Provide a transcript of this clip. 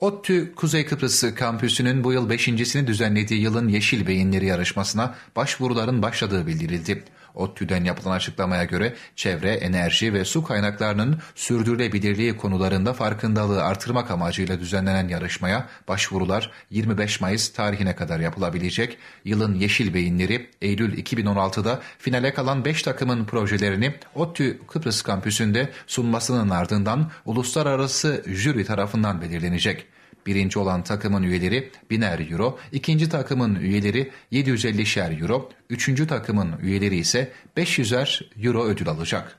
ODTÜ Kuzey Kıbrıs kampüsünün bu yıl beşincisini düzenlediği yılın Yeşil Beyinleri yarışmasına başvuruların başladığı bildirildi. ODTÜ'den yapılan açıklamaya göre çevre, enerji ve su kaynaklarının sürdürülebilirliği konularında farkındalığı artırmak amacıyla düzenlenen yarışmaya başvurular 25 Mayıs tarihine kadar yapılabilecek. Yılın Yeşil Beyinleri Eylül 2016'da finale kalan 5 takımın projelerini ODTÜ Kıbrıs kampüsünde sunmasının ardından uluslararası jüri tarafından belirlenecek. Birinci olan takımın üyeleri 1000'er euro, ikinci takımın üyeleri 750'şer euro, üçüncü takımın üyeleri ise 500'er euro ödül alacak.